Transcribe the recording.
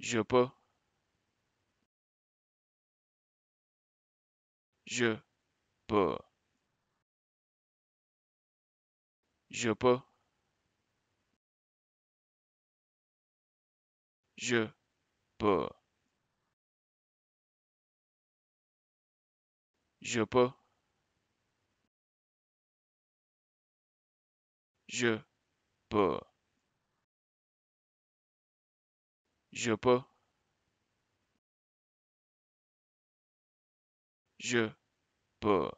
Je peux. Je peux. Je peux. Je peux. Je peux. Je peux. Je peux. Je peux.